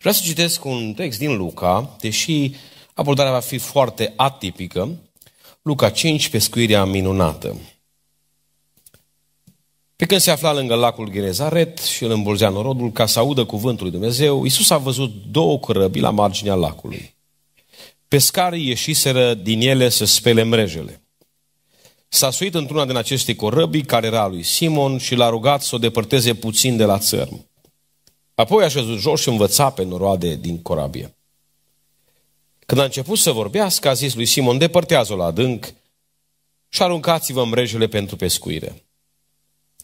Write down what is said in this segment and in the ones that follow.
Vreau să citesc un text din Luca, deși abordarea va fi foarte atipică. Luca 5, pescuirea minunată. Pe când se afla lângă lacul Genezaret și îl îmbolzea norodul ca să audă cuvântul lui Dumnezeu, Iisus a văzut două cărăbi la marginea lacului. Pescarii ieșiseră din ele să spele mrejele. S-a suit într-una din aceste corăbii, care era a lui Simon, și l-a rugat să o depărteze puțin de la țărm. Apoi a șezut jos și învăța pe noroade din corabie. Când a început să vorbească, a zis lui Simon, depărtează-o la adânc și aruncați-vă mrejele pentru pescuire.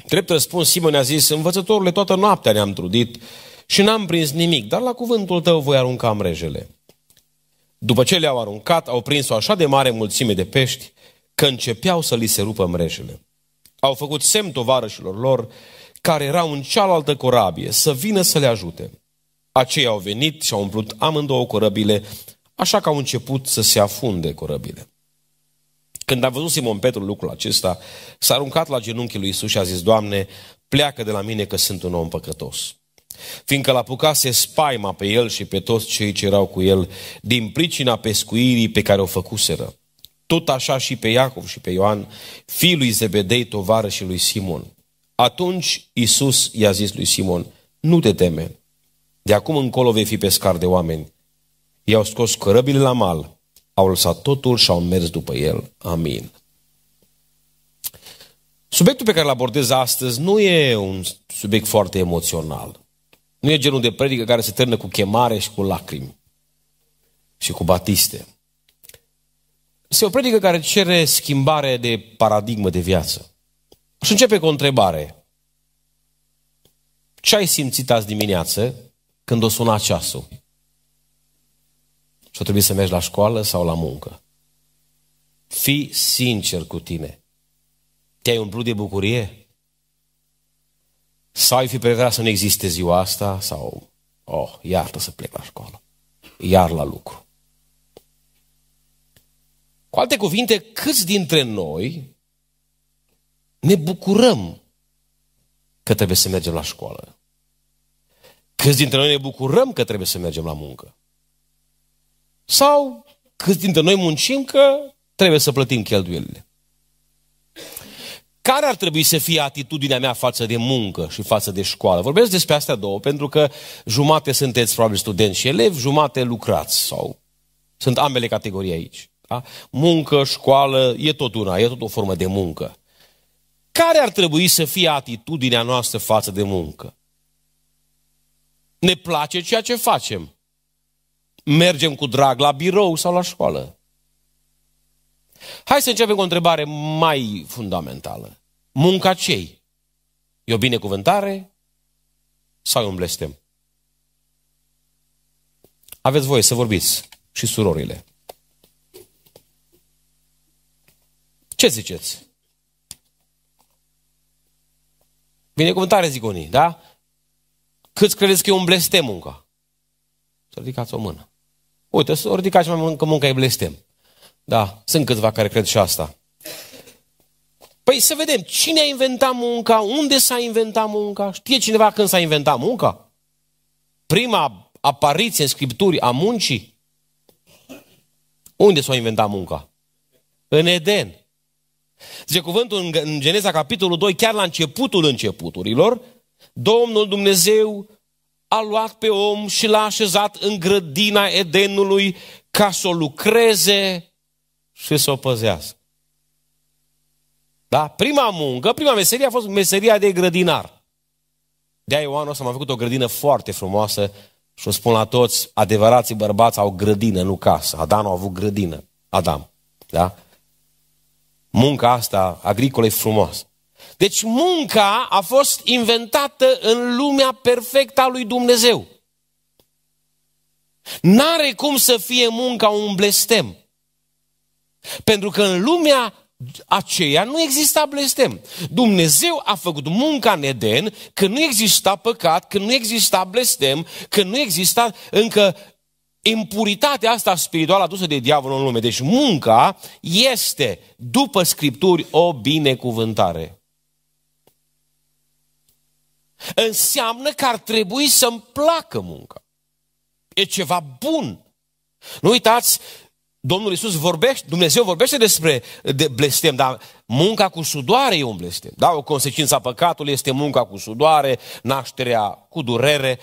Drept răspuns, Simon a zis, învățătorule, toată noaptea ne-am trudit și n-am prins nimic, dar la cuvântul tău voi arunca mrejele. După ce le-au aruncat, au prins o așa de mare mulțime de pești, că începeau să li se rupă mrejele. Au făcut semn tovarășilor lor care erau în cealaltă corabie, să vină să le ajute. Aceia au venit și au umplut amândouă corăbile, așa că au început să se afunde corăbile. Când a văzut Simon Petru lucrul acesta, s-a aruncat la genunchii lui Isus și a zis, Doamne, pleacă de la mine că sunt un om păcătos. Fiindcă l-a se spaima pe el și pe toți cei ce erau cu el, din pricina pescuirii pe care o făcuseră. Tot așa și pe Iacov și pe Ioan, fiul lui Zebedei, tovară și lui Simon. Atunci Isus i-a zis lui Simon, nu te teme, de acum încolo vei fi pescar de oameni. I-au scos cărăbile la mal, au lăsat totul și au mers după el. Amin. Subiectul pe care îl abordez astăzi nu e un subiect foarte emoțional. Nu e genul de predică care se termină cu chemare și cu lacrimi și cu batiste. Este o predică care cere schimbare de paradigmă de viață. Și începe cu o întrebare. Ce ai simțit azi dimineață când o suna ceasul? Și o trebuie să mergi la școală sau la muncă. Fii sincer cu tine. Te-ai umplut de bucurie? Sau ai fi preferat să nu existe ziua asta? Sau, oh, iar să plec la școală. Iar la lucru. Cu alte cuvinte, câți dintre noi ne bucurăm că trebuie să mergem la școală. Câți dintre noi ne bucurăm că trebuie să mergem la muncă? Sau câți dintre noi muncim că trebuie să plătim cheltuielile? Care ar trebui să fie atitudinea mea față de muncă și față de școală? Vorbesc despre astea două, pentru că jumate sunteți probabil studenți și elevi, jumate lucrați sau sunt ambele categorii aici. Da? Muncă, școală, e tot una, e tot o formă de muncă. Care ar trebui să fie atitudinea noastră față de muncă? Ne place ceea ce facem. Mergem cu drag la birou sau la școală. Hai să începem cu o întrebare mai fundamentală. Munca cei? E o binecuvântare sau e un blestem? Aveți voie să vorbiți și surorile. Ce ziceți? Binecuvântare, zic unii, da? Câți credeți că e un blestem muncă? Să ridicați o mână. Uite, să ridicați mai mult că munca e blestem. Da, sunt câțiva care cred și asta. Păi să vedem, cine a inventat munca, unde s-a inventat munca, știe cineva când s-a inventat munca? Prima apariție în Scripturi a muncii? Unde s-a inventat munca? În Eden. Zice cuvântul în Geneza, capitolul 2, chiar la începutul începuturilor, Domnul Dumnezeu a luat pe om și l-a așezat în grădina Edenului ca să o lucreze și să o păzească. Da? Prima muncă, prima meserie a fost meseria de grădinar. De-aia Ioan ăsta m-a făcut o grădină foarte frumoasă și o spun la toți, adevărații bărbați au grădină, nu casă. Adam a avut grădină. Adam. Da? munca asta agricolă e frumoasă. Deci munca a fost inventată în lumea perfectă a lui Dumnezeu. N-are cum să fie munca un blestem. Pentru că în lumea aceea nu exista blestem. Dumnezeu a făcut munca în Eden când nu exista păcat, când nu exista blestem, când nu exista încă impuritatea asta spirituală adusă de diavolul în lume. Deci munca este, după Scripturi, o binecuvântare. Înseamnă că ar trebui să-mi placă munca. E ceva bun. Nu uitați, Domnul Iisus vorbește, Dumnezeu vorbește despre de blestem, dar munca cu sudoare e un blestem. Da? O consecință a păcatului este munca cu sudoare, nașterea cu durere,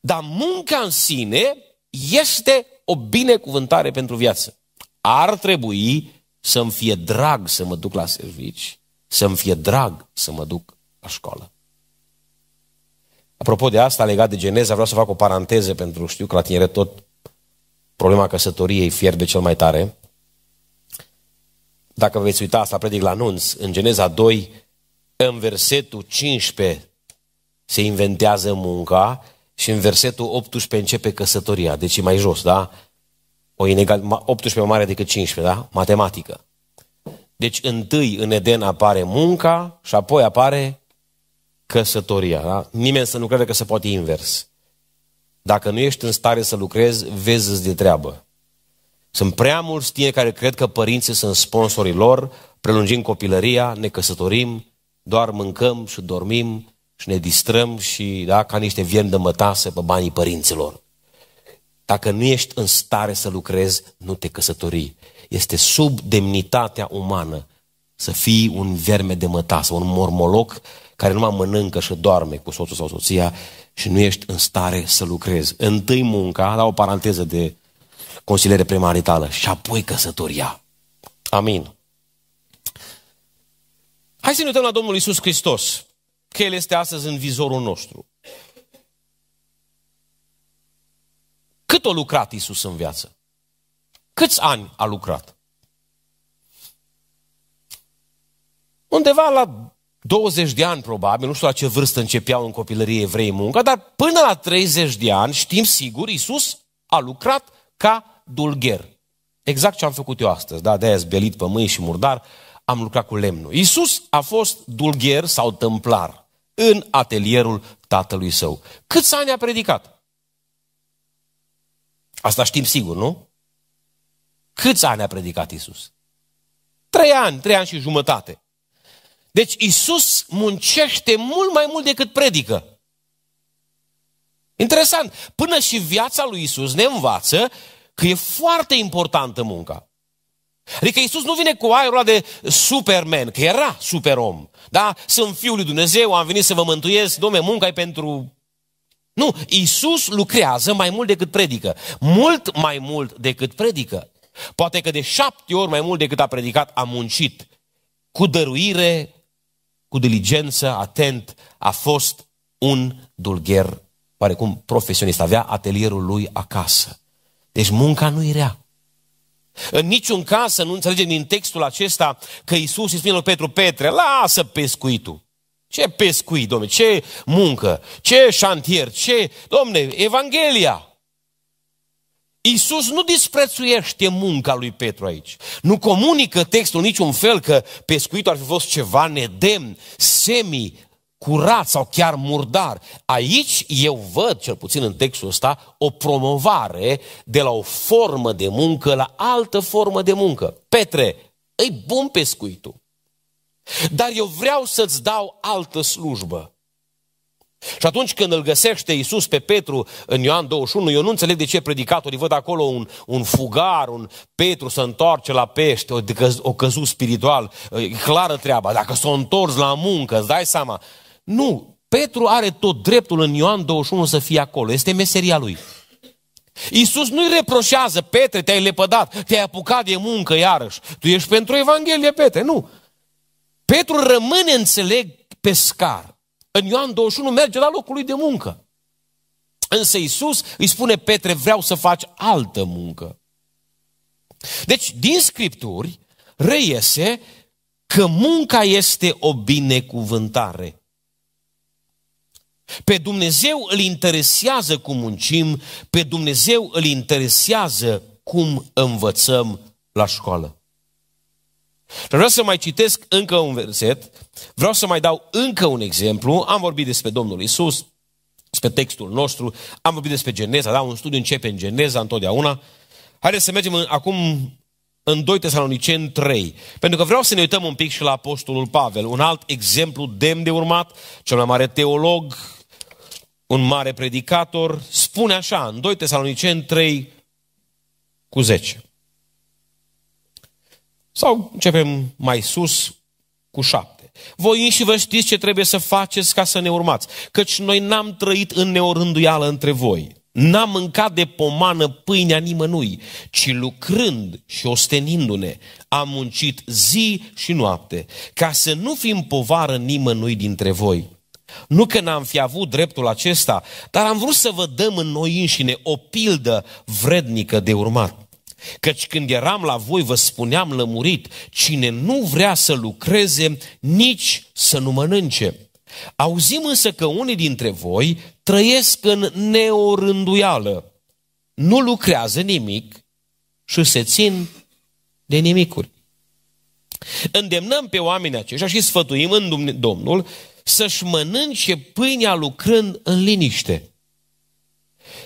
dar munca în sine este o binecuvântare pentru viață. Ar trebui să-mi fie drag să mă duc la servici, să-mi fie drag să mă duc la școală. Apropo de asta, legat de geneza, vreau să fac o paranteză pentru, știu că la tine tot problema căsătoriei fierbe cel mai tare. Dacă veți uita asta, predic la anunț, în Geneza 2, în versetul 15 se inventează munca și în versetul 18 începe căsătoria, deci e mai jos, da? O inegal, 18 mai mare decât 15, da? Matematică. Deci întâi în Eden apare munca și apoi apare căsătoria. Da? Nimeni să nu crede că se poate invers. Dacă nu ești în stare să lucrezi, vezi de treabă. Sunt prea mulți tine care cred că părinții sunt sponsorii lor, prelungim copilăria, ne căsătorim, doar mâncăm și dormim și ne distrăm și, da, ca niște vieni de mătase pe banii părinților. Dacă nu ești în stare să lucrezi, nu te căsători. Este sub demnitatea umană să fii un verme de mătasă, un mormoloc care numai mănâncă și doarme cu soțul sau soția și nu ești în stare să lucrezi. Întâi munca, la da, o paranteză de consiliere premaritală, și apoi căsătoria. Amin. Hai să ne uităm la Domnul Isus Hristos că El este astăzi în vizorul nostru. Cât a lucrat Isus în viață? Câți ani a lucrat? Undeva la 20 de ani, probabil, nu știu la ce vârstă începeau în copilărie evrei munca, dar până la 30 de ani, știm sigur, Isus a lucrat ca dulgher. Exact ce am făcut eu astăzi, da? De-aia zbelit pe mâini și murdar, am lucrat cu lemnul. Iisus a fost dulgher sau templar în atelierul tatălui său. Câți ani a predicat? Asta știm sigur, nu? Câți ani a predicat Iisus? Trei ani, trei ani și jumătate. Deci Iisus muncește mult mai mult decât predică. Interesant, până și viața lui Iisus ne învață că e foarte importantă munca. Adică Iisus nu vine cu aerul de superman, că era superom. Da? Sunt Fiul lui Dumnezeu, am venit să vă mântuiesc, domne, munca e pentru... Nu, Iisus lucrează mai mult decât predică. Mult mai mult decât predică. Poate că de șapte ori mai mult decât a predicat, a muncit. Cu dăruire, cu diligență, atent, a fost un dulgher, parecum profesionist. Avea atelierul lui acasă. Deci munca nu era. În niciun caz să nu înțelegem din textul acesta că Isus îi spune lui Petru, Petre, lasă pescuitul. Ce pescuit, domne, ce muncă, ce șantier, ce... Domne, Evanghelia! Iisus nu disprețuiește munca lui Petru aici. Nu comunică textul niciun fel că pescuitul ar fi fost ceva nedemn, semi curat sau chiar murdar. Aici eu văd, cel puțin în textul ăsta, o promovare de la o formă de muncă la altă formă de muncă. Petre, îi bun pescuitul, dar eu vreau să-ți dau altă slujbă. Și atunci când îl găsește Iisus pe Petru în Ioan 21, eu nu înțeleg de ce predicatorii văd acolo un, un fugar, un Petru să întoarce la pește, o, o căzut spiritual, e clară treaba, dacă s-o întors la muncă, îți dai seama, nu, Petru are tot dreptul în Ioan 21 să fie acolo, este meseria lui. Iisus nu-i reproșează, Petre, te-ai lepădat, te-ai apucat de muncă iarăși, tu ești pentru Evanghelie, Petre, nu. Petru rămâne, înțeleg, pescar. În Ioan 21 merge la locul lui de muncă. Însă Iisus îi spune, Petre, vreau să faci altă muncă. Deci, din Scripturi, reiese că munca este o binecuvântare. Pe Dumnezeu îl interesează cum muncim, pe Dumnezeu îl interesează cum învățăm la școală. Vreau să mai citesc încă un verset, vreau să mai dau încă un exemplu. Am vorbit despre Domnul Isus, despre textul nostru, am vorbit despre Geneza, da? Un studiu începe în Geneza întotdeauna. Haideți să mergem în, acum în 2 Tesaloniceni 3. Pentru că vreau să ne uităm un pic și la Apostolul Pavel, un alt exemplu demn de urmat, cel mai mare teolog un mare predicator, spune așa, în 2 Tesaloniceni 3 cu 10. Sau începem mai sus cu 7. Voi și vă știți ce trebuie să faceți ca să ne urmați, căci noi n-am trăit în neorânduială între voi. N-am mâncat de pomană pâinea nimănui, ci lucrând și ostenindu-ne, am muncit zi și noapte, ca să nu fim povară nimănui dintre voi nu că n-am fi avut dreptul acesta, dar am vrut să vă dăm în noi înșine o pildă vrednică de urmat. Căci când eram la voi, vă spuneam lămurit, cine nu vrea să lucreze, nici să nu mănânce. Auzim însă că unii dintre voi trăiesc în neorânduială, nu lucrează nimic și se țin de nimicuri. Îndemnăm pe oamenii aceștia și sfătuim în Domnul să-și mănânce pâinea lucrând în liniște.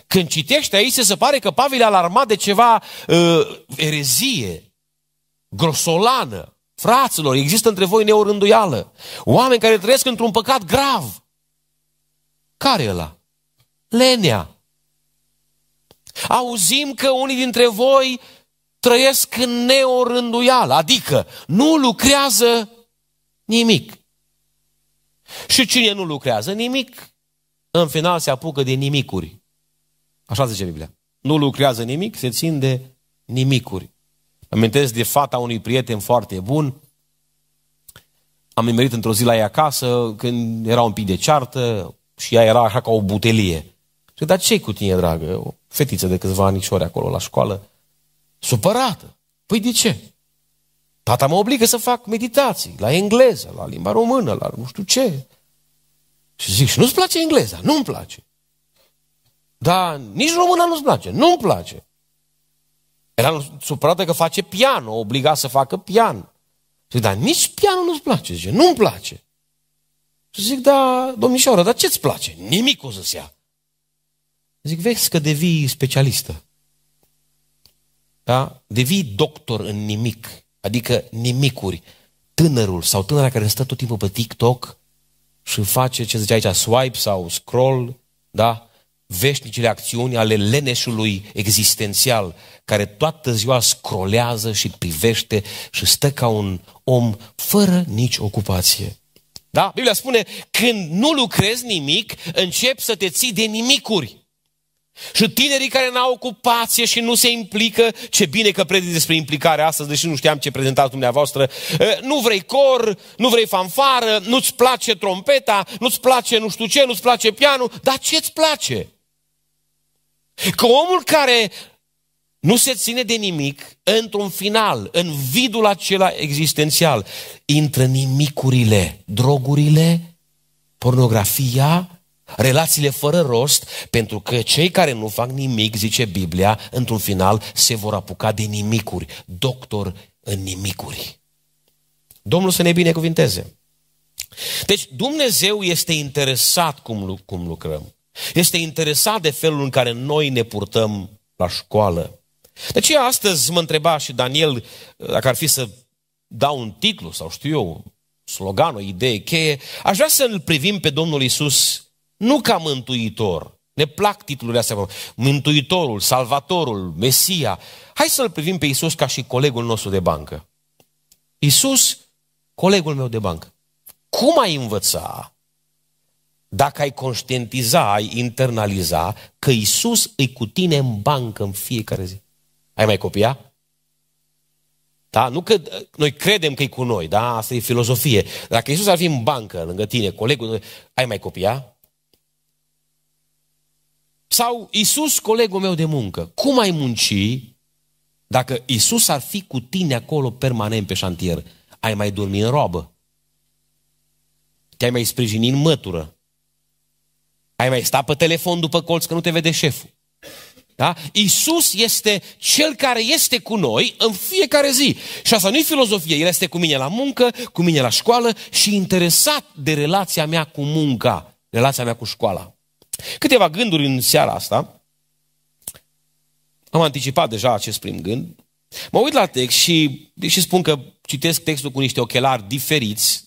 Când citește aici, se pare că Pavel e alarmat de ceva uh, erezie, grosolană. Fraților, există între voi neorânduială. Oameni care trăiesc într-un păcat grav. Care e ăla? Lenea. Auzim că unii dintre voi trăiesc în neorânduială, adică nu lucrează nimic. Și cine nu lucrează nimic, în final se apucă de nimicuri. Așa zice Biblia. Nu lucrează nimic, se țin de nimicuri. Amintesc de fata unui prieten foarte bun. Am nimerit într-o zi la ea acasă, când era un pic de ceartă și ea era așa ca o butelie. Și dar ce cu tine, dragă? O fetiță de câțiva anișori acolo la școală. Supărată. Păi de ce? Tata mă obligă să fac meditații la engleză, la limba română, la nu știu ce. Și zic, și nu-ți place engleza? Nu-mi place. Dar nici româna nu-ți place. Nu-mi place. Era supărată că face piano, obliga să facă pian. Zic, dar nici pianul nu-ți place. Zice, nu-mi place. Și zic, da, domnișoară, dar ce-ți place? Nimic o să-ți ia. Zic, vezi că devii specialistă. Da? Devii doctor în nimic. Adică nimicuri. Tânărul sau tânăra care stă tot timpul pe TikTok și face, ce zice aici, swipe sau scroll, da? veșnicile acțiuni ale leneșului existențial, care toată ziua scrolează și privește și stă ca un om fără nici ocupație. Da? Biblia spune, când nu lucrezi nimic, începi să te ții de nimicuri. Și tinerii care n-au ocupație și nu se implică, ce bine că predic despre implicare astăzi, deși nu știam ce prezentați dumneavoastră. Nu vrei cor, nu vrei fanfară, nu-ți place trompeta, nu-ți place nu știu ce, nu-ți place pianul, dar ce-ți place? Că omul care nu se ține de nimic, într-un final, în vidul acela existențial, intră nimicurile, drogurile, pornografia, Relațiile fără rost, pentru că cei care nu fac nimic, zice Biblia, într-un final se vor apuca de nimicuri, doctor în nimicuri. Domnul să ne binecuvinteze. Deci Dumnezeu este interesat cum, cum lucrăm. Este interesat de felul în care noi ne purtăm la școală. De deci, aceea astăzi mă întreba și Daniel, dacă ar fi să dau un titlu sau știu eu, slogan, o idee cheie, aș vrea să îl privim pe Domnul Isus nu ca mântuitor. Ne plac titlurile astea. Mântuitorul, Salvatorul, Mesia. Hai să-L privim pe Isus ca și colegul nostru de bancă. Isus, colegul meu de bancă. Cum ai învăța dacă ai conștientiza, ai internaliza că Isus e cu tine în bancă în fiecare zi? Ai mai copia? Da? Nu că noi credem că e cu noi, da? Asta e filozofie. Dacă Isus ar fi în bancă lângă tine, colegul, ai mai copia? Sau Isus, colegul meu de muncă, cum ai munci dacă Isus ar fi cu tine acolo permanent pe șantier? Ai mai dormi în robă? Te-ai mai sprijini în mătură? Ai mai sta pe telefon după colț că nu te vede șeful? Da? Isus este cel care este cu noi în fiecare zi. Și asta nu-i filozofie, El este cu mine la muncă, cu mine la școală și interesat de relația mea cu munca, relația mea cu școala. Câteva gânduri în seara asta. Am anticipat deja acest prim gând. Mă uit la text și, deși spun că citesc textul cu niște ochelari diferiți,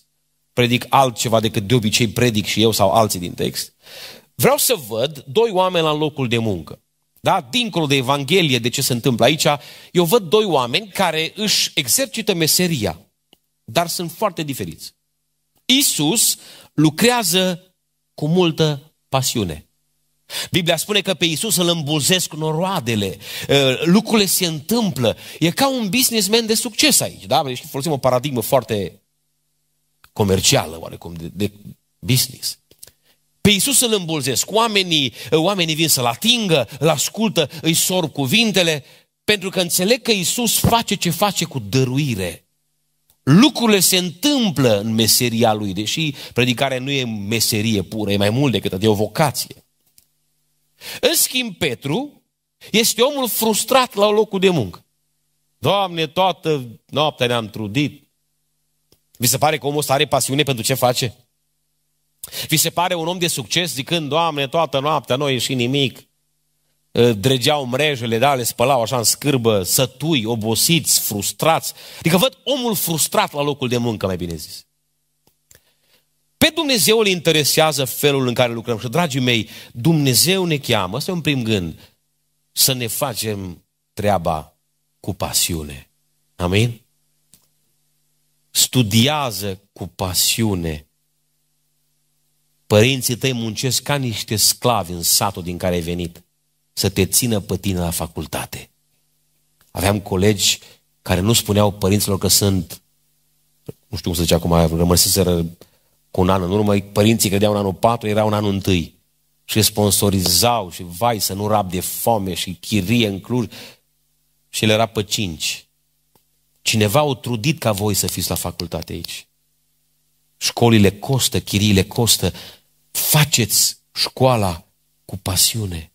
predic altceva decât de obicei predic și eu sau alții din text, vreau să văd doi oameni la locul de muncă. Da? Dincolo de Evanghelie, de ce se întâmplă aici, eu văd doi oameni care își exercită meseria, dar sunt foarte diferiți. Isus lucrează cu multă pasiune. Biblia spune că pe Iisus îl îmbulzesc noroadele, eh, lucrurile se întâmplă. E ca un businessman de succes aici, da? Deci folosim o paradigmă foarte comercială, oarecum, de, de business. Pe Iisus îl îmbulzesc, oamenii, eh, oamenii vin să-L atingă, îl ascultă, îi sorb cuvintele, pentru că înțeleg că Iisus face ce face cu dăruire. Lucrurile se întâmplă în meseria lui, deși predicarea nu e meserie pură, e mai mult decât atât, e o vocație. În schimb, Petru este omul frustrat la locul de muncă. Doamne, toată noaptea ne-am trudit. Vi se pare că omul ăsta are pasiune pentru ce face? Vi se pare un om de succes zicând, Doamne, toată noaptea noi și nimic. Ă, dregeau mrejele, da, le spălau așa în scârbă, sătui, obosiți, frustrați. Adică văd omul frustrat la locul de muncă, mai bine zis. Pe Dumnezeu îl interesează felul în care lucrăm. Și, dragii mei, Dumnezeu ne cheamă, asta e un prim gând, să ne facem treaba cu pasiune. Amin? Studiază cu pasiune. Părinții tăi muncesc ca niște sclavi în satul din care ai venit să te țină pe tine la facultate. Aveam colegi care nu spuneau părinților că sunt, nu știu cum să zice acum, rămăseseră cu un an în urmă, părinții credeau în anul 4, erau un anul întâi. și sponsorizau și vai să nu rab de foame și chirie în Cluj și le era pe cinci. Cineva o trudit ca voi să fiți la facultate aici. Școlile costă, chiriile costă. Faceți școala cu pasiune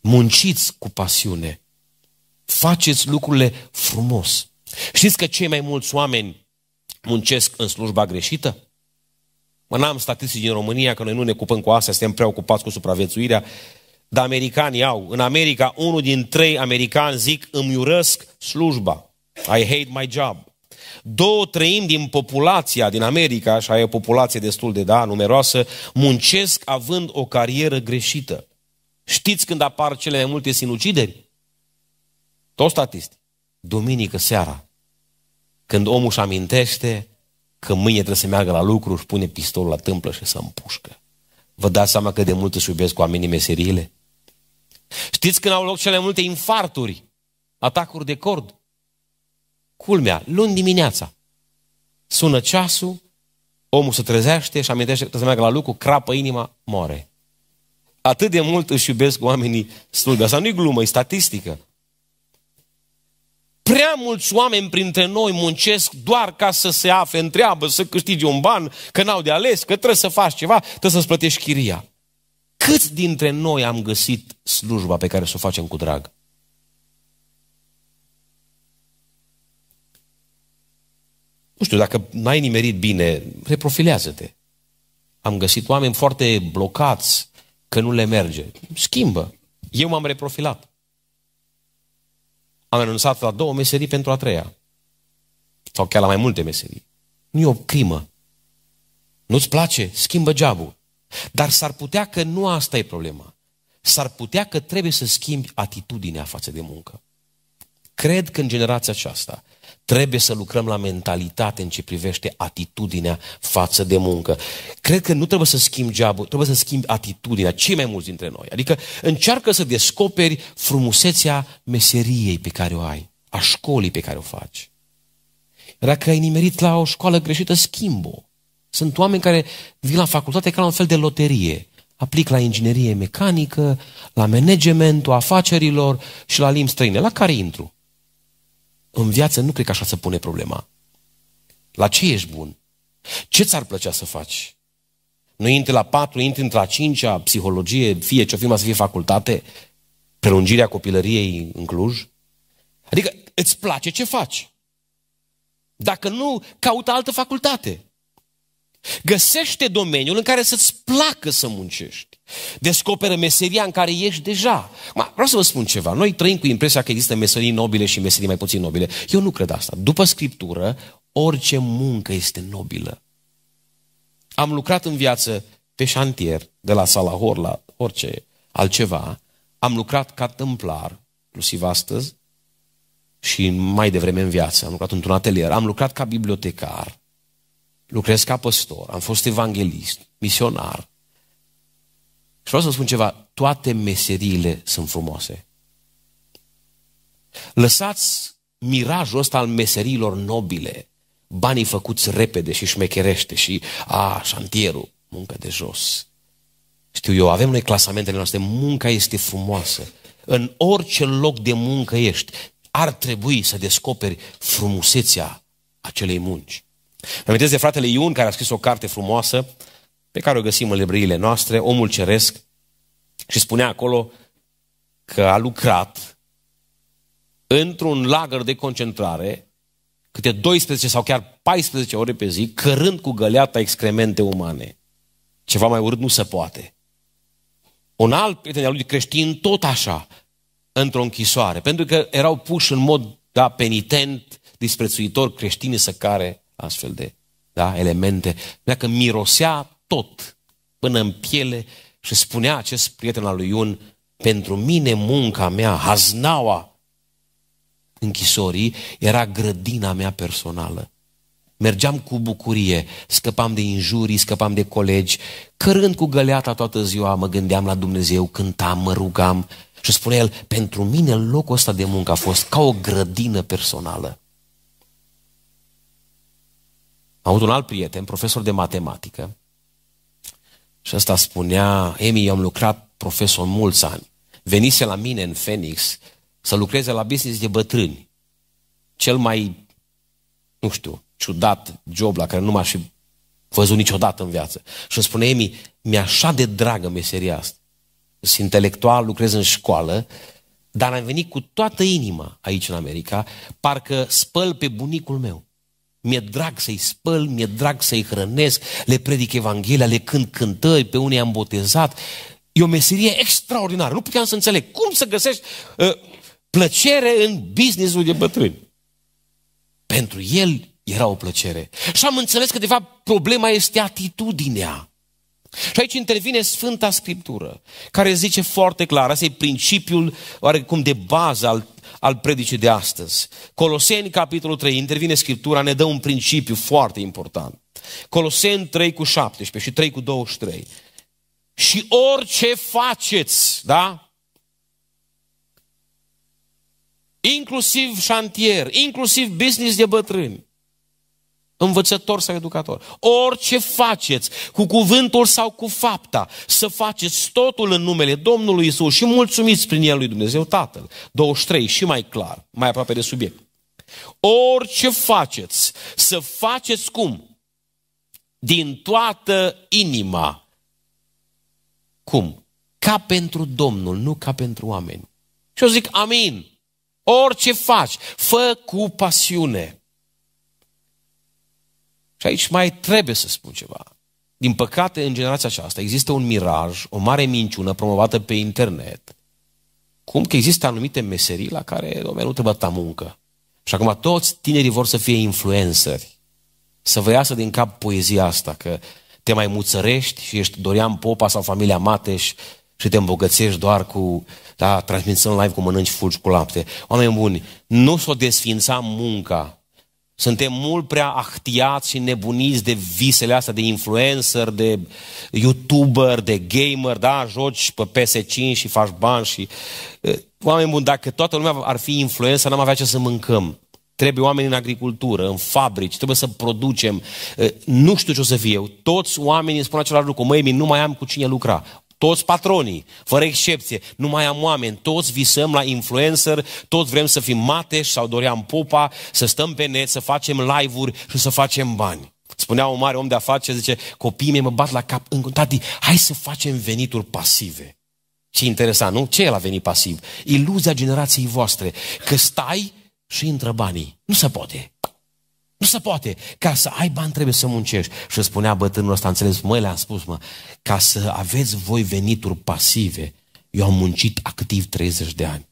munciți cu pasiune, faceți lucrurile frumos. Știți că cei mai mulți oameni muncesc în slujba greșită? Mă, n-am statistici din România, că noi nu ne ocupăm cu asta, suntem preocupați cu supraviețuirea, dar americanii au. În America, unul din trei americani zic, îmi urăsc slujba. I hate my job. Două treimi din populația din America, și e o populație destul de da, numeroasă, muncesc având o carieră greșită. Știți când apar cele mai multe sinucideri? Tot statistic. Duminică seara, când omul își amintește că mâine trebuie să meargă la lucru, își pune pistolul la tâmplă și să împușcă. Vă dați seama că de mult își iubesc oamenii meseriile? Știți când au loc cele multe infarturi, atacuri de cord? Culmea, luni dimineața. Sună ceasul, omul se trezește și amintește că trebuie să meargă la lucru, crapă inima, moare. Atât de mult își iubesc oamenii slujbe. Asta nu e glumă, e statistică. Prea mulți oameni printre noi muncesc doar ca să se afe în treabă, să câștige un ban, că n-au de ales, că trebuie să faci ceva, trebuie să-ți plătești chiria. Câți dintre noi am găsit slujba pe care să o facem cu drag? Nu știu, dacă n-ai nimerit bine, reprofilează-te. Am găsit oameni foarte blocați, că nu le merge. Schimbă. Eu m-am reprofilat. Am renunțat la două meserii pentru a treia. Sau chiar la mai multe meserii. Nu e o crimă. Nu-ți place? Schimbă geabul. Dar s-ar putea că nu asta e problema. S-ar putea că trebuie să schimbi atitudinea față de muncă. Cred că în generația aceasta Trebuie să lucrăm la mentalitate în ce privește atitudinea față de muncă. Cred că nu trebuie să schimbi geabul, trebuie să schimbi atitudinea, cei mai mulți dintre noi. Adică încearcă să descoperi frumusețea meseriei pe care o ai, a școlii pe care o faci. Dacă ai nimerit la o școală greșită, schimbă Sunt oameni care vin la facultate ca la un fel de loterie. Aplic la inginerie mecanică, la managementul afacerilor și la limbi străine. La care intru? în viață nu cred că așa se pune problema. La ce ești bun? Ce ți-ar plăcea să faci? Nu intri la patru, intri într-a cincea, psihologie, fie ce-o firma să fie facultate, prelungirea copilăriei în Cluj. Adică îți place ce faci. Dacă nu, caută altă facultate. Găsește domeniul în care să-ți placă să muncești. Descoperă meseria în care ești deja. Ma, vreau să vă spun ceva. Noi trăim cu impresia că există meserii nobile și meserii mai puțin nobile. Eu nu cred asta. După Scriptură, orice muncă este nobilă. Am lucrat în viață pe șantier, de la Salahor la orice altceva. Am lucrat ca tâmplar, inclusiv astăzi, și mai devreme în viață. Am lucrat într-un atelier, am lucrat ca bibliotecar, lucrez ca păstor, am fost evanghelist, misionar, și vreau să spun ceva, toate meseriile sunt frumoase. Lăsați mirajul ăsta al meseriilor nobile, banii făcuți repede și șmecherește și, a, șantierul, muncă de jos. Știu eu, avem noi clasamentele noastre, munca este frumoasă. În orice loc de muncă ești, ar trebui să descoperi frumusețea acelei munci. Îmi de fratele Iun, care a scris o carte frumoasă, pe care o găsim în librăriile noastre, Omul Ceresc, și spunea acolo că a lucrat într-un lagăr de concentrare câte 12 sau chiar 14 ore pe zi, cărând cu găleata excremente umane. Ceva mai urât nu se poate. Un alt prieten al lui creștin, tot așa, într-o închisoare, pentru că erau puși în mod da, penitent, disprețuitor creștini să care astfel de da, elemente. Dacă mirosea tot până în piele și spunea acest prieten al lui Iun, pentru mine munca mea, haznaua închisorii, era grădina mea personală. Mergeam cu bucurie, scăpam de injurii, scăpam de colegi, cărând cu găleata toată ziua, mă gândeam la Dumnezeu, cântam, mă rugam. Și spune el, pentru mine locul ăsta de muncă a fost ca o grădină personală. Am avut un alt prieten, profesor de matematică, și asta spunea, Emi, eu am lucrat profesor mulți ani. Venise la mine în Phoenix să lucreze la business de bătrâni. Cel mai, nu știu, ciudat job la care nu m-aș fi văzut niciodată în viață. Și îmi spune, Emi, mi-e așa de dragă meseria asta. Sunt intelectual, lucrez în școală, dar am venit cu toată inima aici în America, parcă spăl pe bunicul meu. Mi-e drag să-i spăl, mi-e drag să-i hrănesc, le predic Evanghelia, le cânt cântări, pe unii am botezat. E o meserie extraordinară. Nu puteam să înțeleg cum să găsești uh, plăcere în businessul de bătrâni. Pentru el era o plăcere. Și am înțeles că, de fapt, problema este atitudinea. Și aici intervine Sfânta Scriptură, care zice foarte clar, asta e principiul oarecum de bază al al predicii de astăzi. Coloseni, capitolul 3, intervine Scriptura, ne dă un principiu foarte important. Coloseni 3 cu 17 și 3 cu 23. Și orice faceți, da? Inclusiv șantier, inclusiv business de bătrâni, învățător sau educator. Orice faceți, cu cuvântul sau cu fapta, să faceți totul în numele Domnului Isus și mulțumiți prin El lui Dumnezeu Tatăl. 23, și mai clar, mai aproape de subiect. Orice faceți, să faceți cum? Din toată inima. Cum? Ca pentru Domnul, nu ca pentru oameni. Și eu zic, amin. Orice faci, fă cu pasiune și aici mai trebuie să spun ceva. Din păcate, în generația aceasta există un miraj, o mare minciună promovată pe internet, cum că există anumite meserii la care domnule, nu trebuie ta muncă. Și acum toți tinerii vor să fie influenceri, să vă iasă din cap poezia asta, că te mai muțărești și ești Dorian Popa sau familia Mateș și te îmbogățești doar cu, da, transmițând live cu mănânci fulgi cu lapte. Oameni buni, nu s-o desfința munca suntem mult prea ahtiați și nebuniți de visele astea de influencer, de youtuber, de gamer, da? Joci pe PS5 și faci bani și... Oameni buni, dacă toată lumea ar fi influencer, n-am avea ce să mâncăm. Trebuie oameni în agricultură, în fabrici, trebuie să producem. Nu știu ce o să fie eu. Toți oamenii spun același lucru. Măi, nu mai am cu cine lucra toți patronii, fără excepție, nu mai am oameni, toți visăm la influencer, toți vrem să fim mateși sau doream popa, să stăm pe net, să facem live-uri și să facem bani. Spunea un mare om de afaceri, zice, copiii mei mă bat la cap, În tati, hai să facem venituri pasive. Ce interesant, nu? Ce e la venit pasiv? Iluzia generației voastre, că stai și intră banii. Nu se poate. Nu se poate. Ca să ai bani trebuie să muncești. Și spunea bătrânul ăsta, înțeles, măi, le-am spus, mă, ca să aveți voi venituri pasive, eu am muncit activ 30 de ani.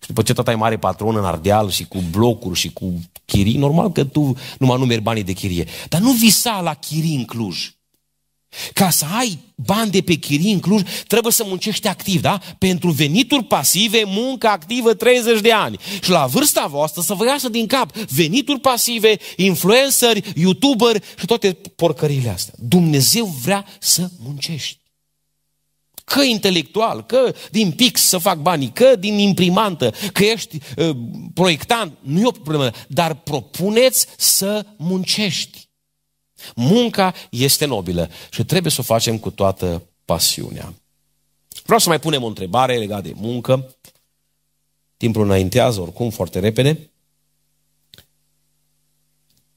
Și după ce tot ai mare patron în Ardeal și cu blocuri și cu chirii, normal că tu numai numeri banii de chirie. Dar nu visa la chirii în Cluj. Ca să ai bani de pe chirii în Cluj, trebuie să muncești activ, da? Pentru venituri pasive, muncă activă 30 de ani. Și la vârsta voastră să vă iasă din cap venituri pasive, influenceri, youtuberi și toate porcările astea. Dumnezeu vrea să muncești. Că intelectual, că din pix să fac banii, că din imprimantă, că ești uh, proiectant, nu e o problemă, dar propuneți să muncești. Munca este nobilă și trebuie să o facem cu toată pasiunea. Vreau să mai punem o întrebare legată de muncă. Timpul înaintează oricum foarte repede.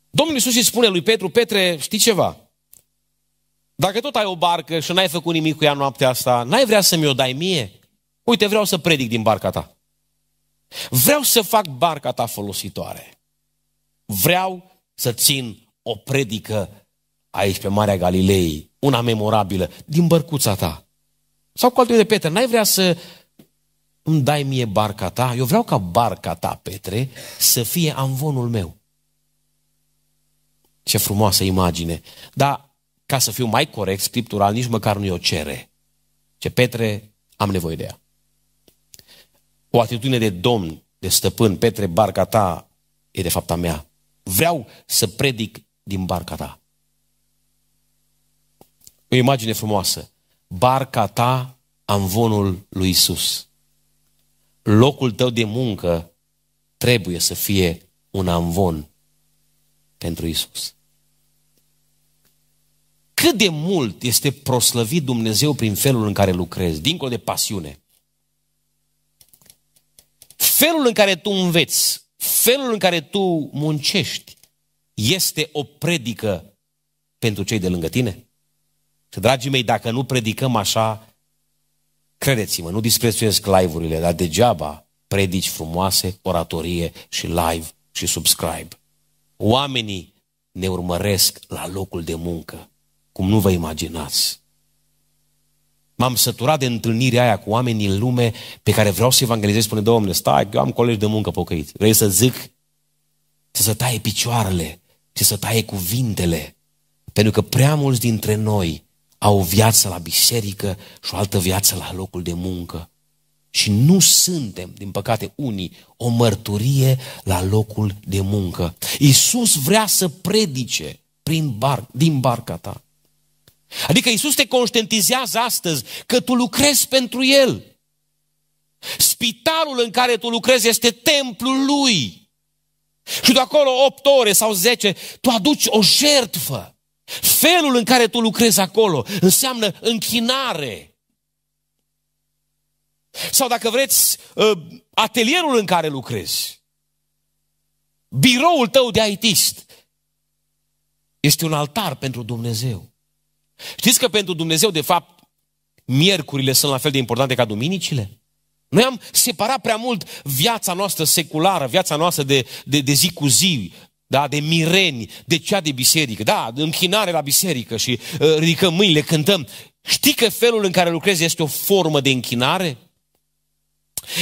Domnul Iisus îi spune lui Petru, Petre, știi ceva? Dacă tot ai o barcă și n-ai făcut nimic cu ea noaptea asta, n-ai vrea să mi-o dai mie? Uite, vreau să predic din barca ta. Vreau să fac barca ta folositoare. Vreau să țin o predică aici pe Marea Galilei, una memorabilă, din bărcuța ta. Sau cu de Petre, n-ai vrea să îmi dai mie barca ta? Eu vreau ca barca ta, Petre, să fie amvonul meu. Ce frumoasă imagine. Dar, ca să fiu mai corect, scriptural, nici măcar nu-i o cere. Ce, Petre, am nevoie de ea. O atitudine de domn, de stăpân, Petre, barca ta e de fapt a mea. Vreau să predic din barca ta. O imagine frumoasă. Barca ta, amvonul lui Isus. Locul tău de muncă trebuie să fie un amvon pentru Isus. Cât de mult este proslăvit Dumnezeu prin felul în care lucrezi, dincolo de pasiune. Felul în care tu înveți, felul în care tu muncești, este o predică pentru cei de lângă tine? Și, dragii mei, dacă nu predicăm așa, credeți-mă, nu disprețuiesc live-urile, dar degeaba predici frumoase, oratorie și live și subscribe. Oamenii ne urmăresc la locul de muncă, cum nu vă imaginați. M-am săturat de întâlnirea aia cu oamenii în lume pe care vreau să evangelizez. Spune, domnule, stai, eu am colegi de muncă pocăiți. Vrei să zic? Să se taie picioarele ci să taie cuvintele. Pentru că prea mulți dintre noi au o viață la biserică și o altă viață la locul de muncă. Și nu suntem, din păcate, unii, o mărturie la locul de muncă. Iisus vrea să predice prin bar, din barca ta. Adică Iisus te conștientizează astăzi că tu lucrezi pentru El. Spitalul în care tu lucrezi este templul Lui. Și de acolo 8 ore sau 10, tu aduci o jertfă. Felul în care tu lucrezi acolo înseamnă închinare. Sau dacă vreți, ă, atelierul în care lucrezi, biroul tău de aitist este un altar pentru Dumnezeu. Știți că pentru Dumnezeu, de fapt, miercurile sunt la fel de importante ca duminicile? Noi am separat prea mult viața noastră seculară, viața noastră de, de, de zi cu zi, da, de mireni, de cea de biserică. Da, închinare la biserică și uh, ridicăm mâinile, cântăm. Știi că felul în care lucrezi este o formă de închinare?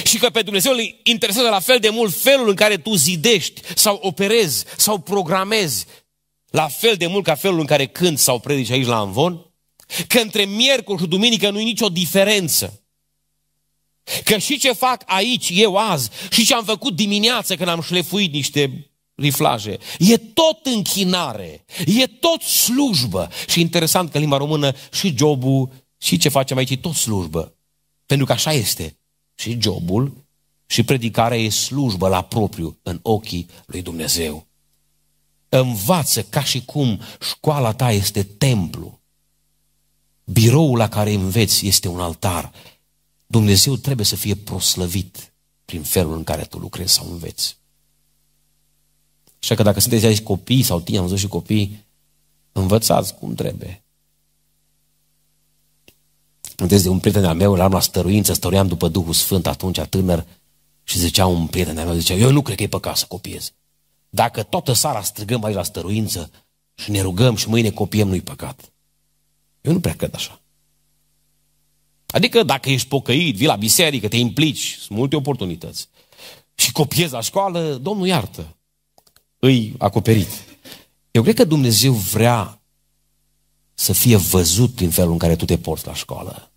Și că pe Dumnezeu îl interesează la fel de mult felul în care tu zidești sau operezi sau programezi, la fel de mult ca felul în care cânti sau predici aici la Anvon? Că între miercuri și duminică nu e nicio diferență. Că și ce fac aici, eu azi, și ce am făcut dimineață când am șlefuit niște riflaje, e tot închinare, e tot slujbă. Și interesant că în limba română și jobul și ce facem aici e tot slujbă. Pentru că așa este. Și jobul și predicarea e slujbă la propriu în ochii lui Dumnezeu. Învață ca și cum școala ta este templu. Biroul la care înveți este un altar Dumnezeu trebuie să fie proslăvit prin felul în care tu lucrezi sau înveți. Așa că dacă sunteți aici copii sau tine, am văzut și copii, învățați cum trebuie. Amintesc de un prieten al meu, l-am la stăruință, stăruiam după Duhul Sfânt atunci, tânăr, și zicea un prieten al meu, zicea, eu nu cred că e păcat să copiez. Dacă toată sara strigăm aici la stăruință și ne rugăm și mâine copiem, nu-i păcat. Eu nu prea cred așa. Adică dacă ești pocăit, vii la biserică, te implici, sunt multe oportunități. Și copiezi la școală, Domnul iartă. Îi acoperit. Eu cred că Dumnezeu vrea să fie văzut în felul în care tu te porți la școală.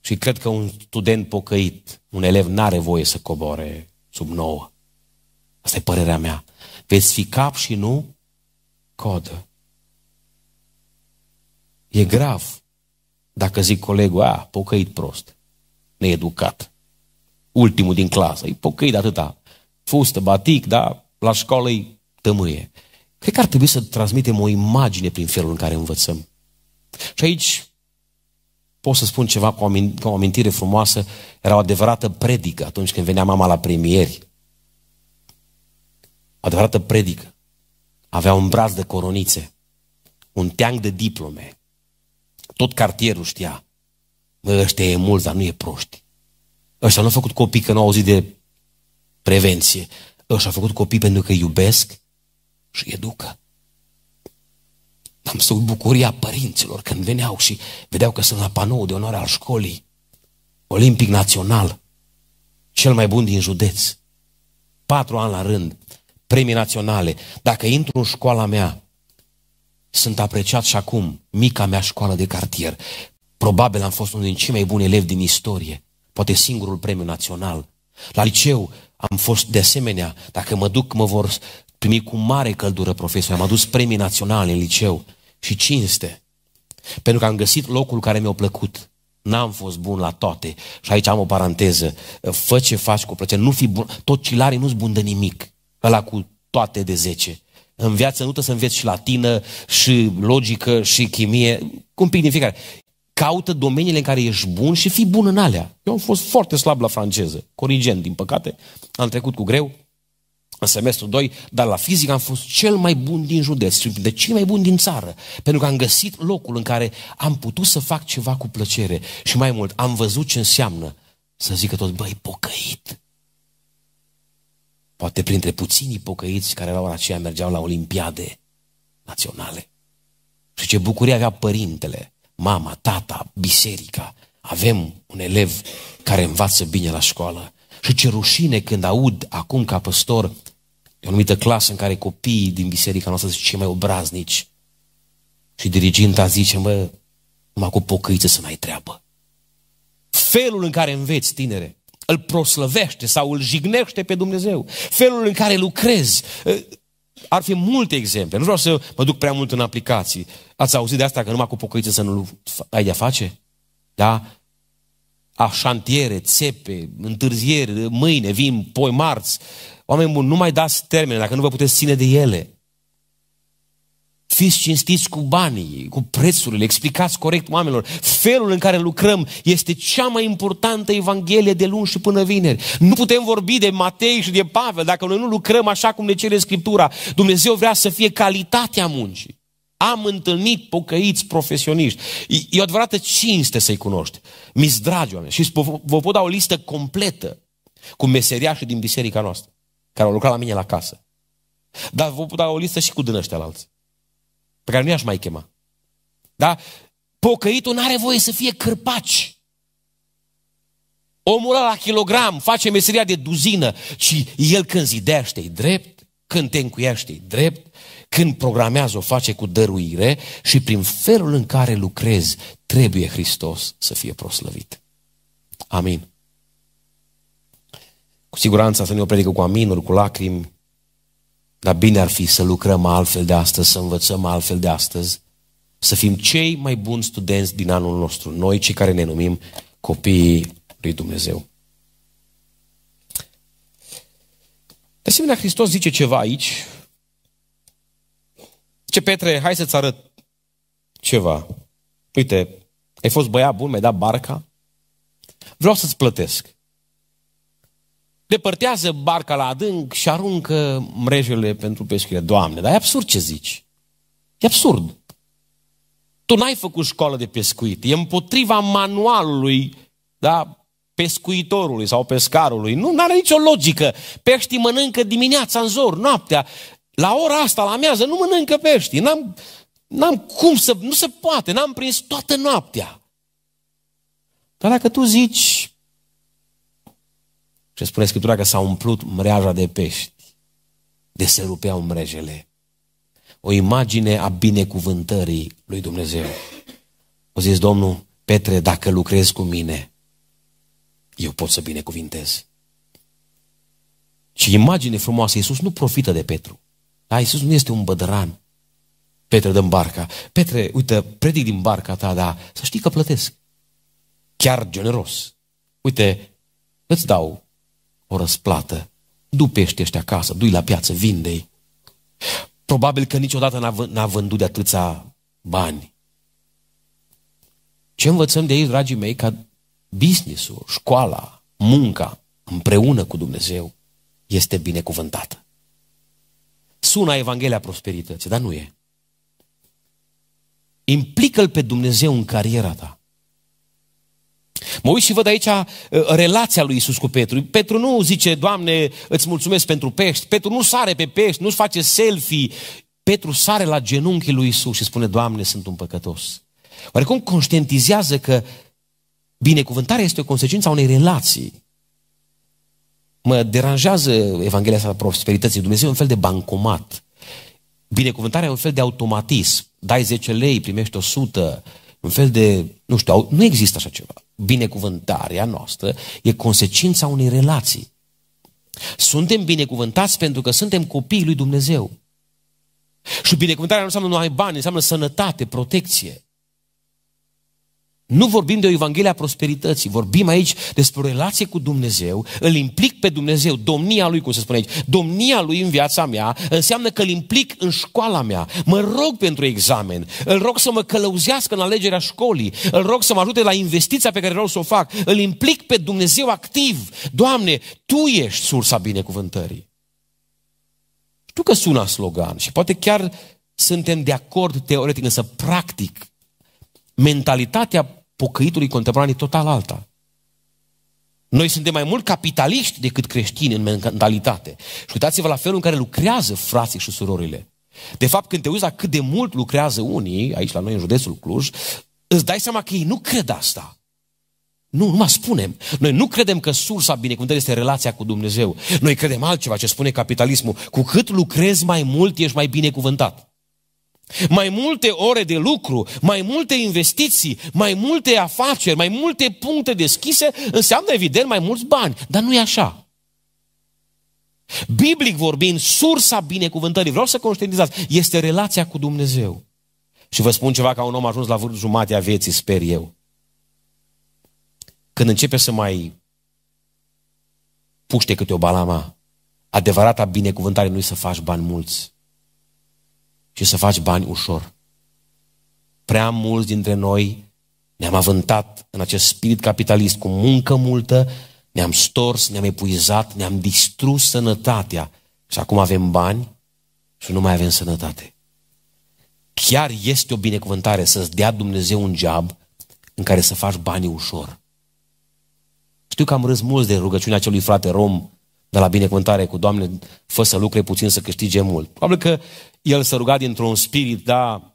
Și cred că un student pocăit, un elev, n-are voie să coboare sub nouă. Asta e părerea mea. Veți fi cap și nu codă. E grav dacă zic colegul, a, pocăit prost, needucat, ultimul din clasă, e pocăit de atâta, fustă, batic, da, la școală e tămâie. Cred că ar trebui să transmitem o imagine prin felul în care învățăm. Și aici pot să spun ceva cu o amintire frumoasă, era o adevărată predică atunci când venea mama la premieri. Adevărată predică. Avea un braț de coronițe, un teanc de diplome, tot cartierul știa. Mă, ăștia e mulți, dar nu e proști. Ăștia nu au făcut copii că nu au auzit de prevenție. Ăștia au făcut copii pentru că iubesc și educă. Am să bucuria părinților când veneau și vedeau că sunt la panou de onoare al școlii. Olimpic național, cel mai bun din județ. Patru ani la rând, premii naționale. Dacă intru în școala mea sunt apreciat și acum, mica mea școală de cartier. Probabil am fost unul din cei mai buni elevi din istorie, poate singurul premiu național. La liceu am fost de asemenea, dacă mă duc, mă vor primi cu mare căldură profesor. Am adus premii naționale în liceu și cinste, pentru că am găsit locul care mi-a plăcut. N-am fost bun la toate. Și aici am o paranteză. Fă ce faci cu plăcere. Nu fi bun. Tot cilarii nu ți bun de nimic. Ăla cu toate de 10. În viață nu trebuie să înveți și latină, și logică, și chimie, cu un pic din fiecare. Caută domeniile în care ești bun și fii bun în alea. Eu am fost foarte slab la franceză, corigent, din păcate. Am trecut cu greu în semestru 2, dar la fizică am fost cel mai bun din județ, de cei mai buni din țară, pentru că am găsit locul în care am putut să fac ceva cu plăcere și mai mult, am văzut ce înseamnă să zică tot, băi, pocăit, poate printre puținii pocăiți care erau în aceea mergeau la olimpiade naționale. Și ce bucurie avea părintele, mama, tata, biserica. Avem un elev care învață bine la școală. Și ce rușine când aud acum ca păstor de o anumită clasă în care copiii din biserica noastră sunt cei mai obraznici. Și diriginta zice, mă, numai cu pocăiță să mai treabă. Felul în care înveți, tinere, îl proslăvește sau îl jignește pe Dumnezeu. Felul în care lucrezi. Ă, ar fi multe exemple. Nu vreau să mă duc prea mult în aplicații. Ați auzit de asta că numai cu pocăiță să nu ai de-a face? Da? A șantiere, țepe, întârzieri, mâine, vin, poi, marți. Oameni buni, nu mai dați termene dacă nu vă puteți ține de ele. Fiți cinstiți cu banii, cu prețurile, explicați corect oamenilor. Felul în care lucrăm este cea mai importantă Evanghelie de luni și până vineri. Nu putem vorbi de Matei și de Pavel dacă noi nu lucrăm așa cum ne cere Scriptura. Dumnezeu vrea să fie calitatea muncii. Am întâlnit pocăiți profesioniști. E o adevărată cinste să-i cunoști. mi dragi oameni. Și vă pot da o listă completă cu meseriașii din biserica noastră, care au lucrat la mine la casă. Dar vă pot da o listă și cu dânăștia la alții pe care nu i-aș mai chema. Da? Pocăitul nu are voie să fie cărpaci. Omul la kilogram face meseria de duzină, ci el când zidește, e drept, când te încuiește, e drept, când programează, o face cu dăruire și prin felul în care lucrezi, trebuie Hristos să fie proslăvit. Amin. Cu siguranță să nu o predică cu aminuri, cu lacrimi, dar bine ar fi să lucrăm altfel de astăzi, să învățăm altfel de astăzi, să fim cei mai buni studenți din anul nostru, noi cei care ne numim copiii lui Dumnezeu. De asemenea, Hristos zice ceva aici. Ce Petre, hai să-ți arăt ceva. Uite, ai fost băiat bun, mi-ai dat barca, vreau să-ți plătesc depărtează barca la adânc și aruncă mrejele pentru pescuire. Doamne, dar e absurd ce zici. E absurd. Tu n-ai făcut școală de pescuit. E împotriva manualului, da, pescuitorului sau pescarului. Nu are nicio logică. Peștii mănâncă dimineața în zor, noaptea. La ora asta, la amiază, nu mănâncă pești. N-am, n-am cum să... Nu se poate. N-am prins toată noaptea. Dar dacă tu zici și spune Scriptura că s-a umplut mreaja de pești, de se rupeau mrejele. O imagine a binecuvântării lui Dumnezeu. O zis Domnul, Petre, dacă lucrezi cu mine, eu pot să binecuvintez. Și imagine frumoasă, Iisus nu profită de Petru. Da, Iisus nu este un bădăran. Petre, dă barca. Petre, uite, predic din barca ta, dar să știi că plătesc. Chiar generos. Uite, îți dau o răsplată. Du pești ăștia acasă, du-i la piață, vinde-i. Probabil că niciodată n-a, n-a vândut de atâția bani. Ce învățăm de aici, dragii mei, ca business-ul, școala, munca, împreună cu Dumnezeu, este binecuvântată. Sună Evanghelia prosperității, dar nu e. Implică-L pe Dumnezeu în cariera ta. Mă uit și văd aici uh, relația lui Isus cu Petru. Petru nu zice, Doamne, îți mulțumesc pentru pești. Petru nu sare pe pești, nu-și face selfie. Petru sare la genunchii lui Isus și spune, Doamne, sunt un păcătos. Oarecum conștientizează că binecuvântarea este o consecință a unei relații. Mă deranjează Evanghelia asta a prosperității. Dumnezeu e un fel de bancomat. Binecuvântarea e un fel de automatism. Dai 10 lei, primești 100, un fel de, nu știu, nu există așa ceva. Binecuvântarea noastră e consecința unei relații. Suntem binecuvântați pentru că suntem copiii lui Dumnezeu. Și binecuvântarea nu înseamnă ai bani, înseamnă sănătate, protecție. Nu vorbim de o Evanghelie a prosperității, vorbim aici despre o relație cu Dumnezeu, îl implic pe Dumnezeu, domnia Lui, cum se spune aici, domnia Lui în viața mea, înseamnă că îl implic în școala mea, mă rog pentru examen, îl rog să mă călăuzească în alegerea școlii, îl rog să mă ajute la investiția pe care vreau să o fac, îl implic pe Dumnezeu activ. Doamne, Tu ești sursa binecuvântării. Știu că sună slogan și poate chiar suntem de acord teoretic, însă practic mentalitatea pocăitului contemporan e total alta. Noi suntem mai mult capitaliști decât creștini în mentalitate. Și uitați-vă la felul în care lucrează frații și surorile. De fapt, când te uiți la cât de mult lucrează unii, aici la noi în județul Cluj, îți dai seama că ei nu cred asta. Nu, nu mă spunem. Noi nu credem că sursa binecuvântării este relația cu Dumnezeu. Noi credem altceva ce spune capitalismul. Cu cât lucrezi mai mult, ești mai binecuvântat. Mai multe ore de lucru, mai multe investiții, mai multe afaceri, mai multe puncte deschise înseamnă evident mai mulți bani, dar nu e așa. Biblic vorbind, sursa binecuvântării, vreau să conștientizați, este relația cu Dumnezeu. Și vă spun ceva ca un om ajuns la vârf jumatea vieții, sper eu. Când începe să mai puște câte o balama, adevărata binecuvântare nu e să faci bani mulți, și să faci bani ușor. Prea mulți dintre noi ne-am avântat în acest spirit capitalist cu muncă multă, ne-am stors, ne-am epuizat, ne-am distrus sănătatea și acum avem bani și nu mai avem sănătate. Chiar este o binecuvântare să-ți dea Dumnezeu un job în care să faci bani ușor. Știu că am râs mulți de rugăciunea acelui frate rom de la binecuvântare cu Doamne, fă să lucre puțin să câștige mult. Probabil că el s-a rugat dintr-un spirit, da,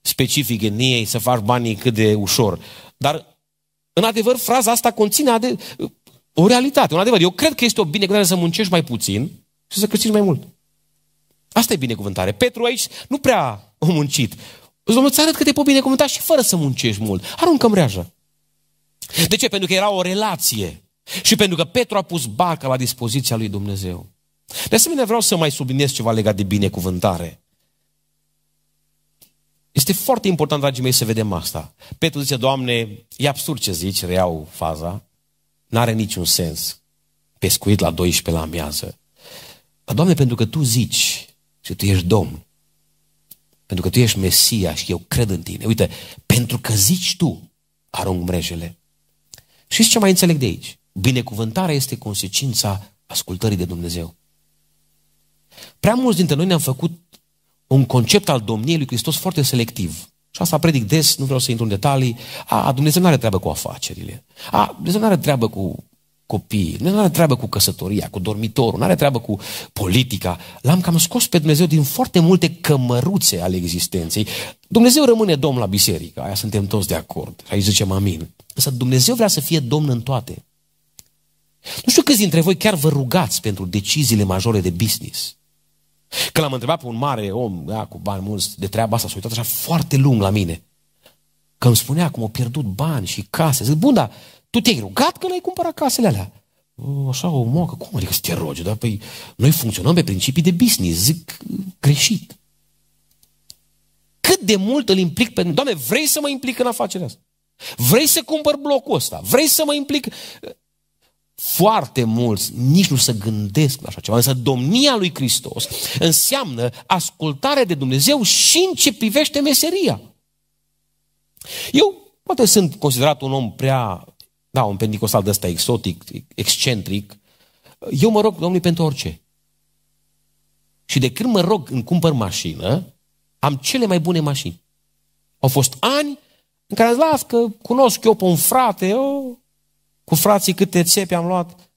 specific ei, să faci banii cât de ușor. Dar, în adevăr, fraza asta conține ade- o realitate, un adevăr. Eu cred că este o binecuvântare să muncești mai puțin și să câștigi mai mult. Asta e binecuvântare. Petru aici nu prea a muncit. Domnul, îți arăt că te pot binecuvânta și fără să muncești mult. Aruncăm reaja. De ce? Pentru că era o relație. Și pentru că Petru a pus barca la dispoziția lui Dumnezeu. De asemenea, vreau să mai subliniez ceva legat de binecuvântare. Este foarte important, dragii mei, să vedem asta. Petru zice, Doamne, e absurd ce zici, reiau faza, n-are niciun sens. Pescuit la 12 la amiază. Dar, Doamne, pentru că Tu zici și Tu ești Domn, pentru că Tu ești Mesia și eu cred în Tine. Uite, pentru că zici Tu, arunc mrejele. Și ce mai înțeleg de aici? Binecuvântarea este consecința ascultării de Dumnezeu. Prea mulți dintre noi ne-am făcut un concept al domniei lui Hristos foarte selectiv. Și asta predic des, nu vreau să intru în detalii. A, Dumnezeu nu are treabă cu afacerile. A, Dumnezeu nu are treabă cu copiii. Dumnezeu nu are treabă cu căsătoria, cu dormitorul. Nu are treabă cu politica. L-am cam scos pe Dumnezeu din foarte multe cămăruțe ale existenței. Dumnezeu rămâne domn la biserică. Aia suntem toți de acord. Aici zicem amin. Însă Dumnezeu vrea să fie domn în toate. Nu știu câți dintre voi chiar vă rugați pentru deciziile majore de business. Că l-am întrebat pe un mare om, da, cu bani mulți, de treaba asta, s-a uitat așa foarte lung la mine. Că îmi spunea cum au pierdut bani și case. Zic, bun, dar tu te-ai rugat că l ai cumpărat casele alea. Așa o moacă, cum adică să te rogi? da, păi, noi funcționăm pe principii de business, zic greșit. Cât de mult îl implic pe... Doamne, vrei să mă implic în afacerea asta? Vrei să cumpăr blocul ăsta? Vrei să mă implic? Foarte mulți nici nu se gândesc la așa ceva. Însă domnia lui Hristos înseamnă ascultare de Dumnezeu și în ce privește meseria. Eu poate sunt considerat un om prea, da, un pendicostal de ăsta exotic, excentric. Eu mă rog Domnului pentru orice. Și de când mă rog îmi cumpăr mașină, am cele mai bune mașini. Au fost ani în care am las că cunosc eu pe un frate, eu cu frații câte țepe am luat.